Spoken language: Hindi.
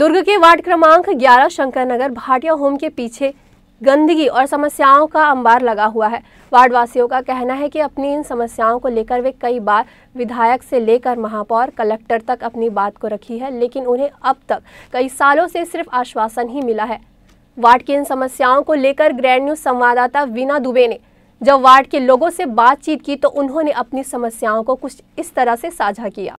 दुर्ग के वार्ड क्रमांक 11 शंकर नगर भाटिया होम के पीछे गंदगी और समस्याओं का अंबार लगा हुआ है वार्ड वासियों का कहना है कि अपनी इन समस्याओं को लेकर वे कई बार विधायक से लेकर महापौर कलेक्टर तक अपनी बात को रखी है लेकिन उन्हें अब तक कई सालों से सिर्फ आश्वासन ही मिला है वार्ड की इन समस्याओं को लेकर ग्रैंड न्यूज संवाददाता वीना दुबे ने जब वार्ड के लोगों से बातचीत की तो उन्होंने अपनी समस्याओं को कुछ इस तरह से साझा किया